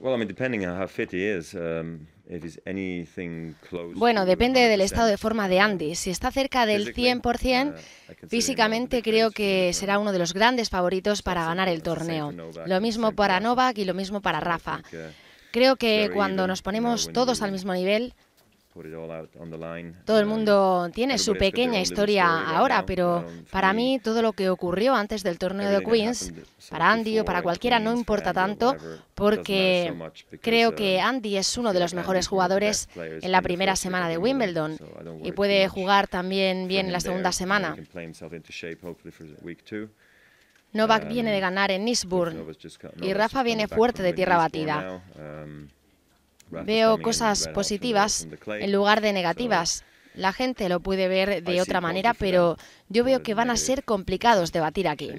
Bueno, depende del estado de forma de Andy. Si está cerca del 100%, uh, físicamente creo que será uno de los grandes favoritos para ganar el torneo. Lo mismo para Novak y lo mismo para Rafa. Uh, creo que cuando nos ponemos todos al mismo nivel, todo el eh, mundo tiene su este pequeña historia ahora, pero para mí todo lo que ocurrió antes del torneo de Queens, para Andy o para cualquiera, no importa tanto, porque creo um, que Andy es uno de los mejores jugadores en la primera semana de Wimbledon y puede jugar también bien la segunda semana. Novak viene de um, ganar en Nisburn y Rafa viene fuerte de tierra batida. Um, Veo cosas positivas en lugar de negativas. La gente lo puede ver de otra manera, pero yo veo que van a ser complicados debatir aquí.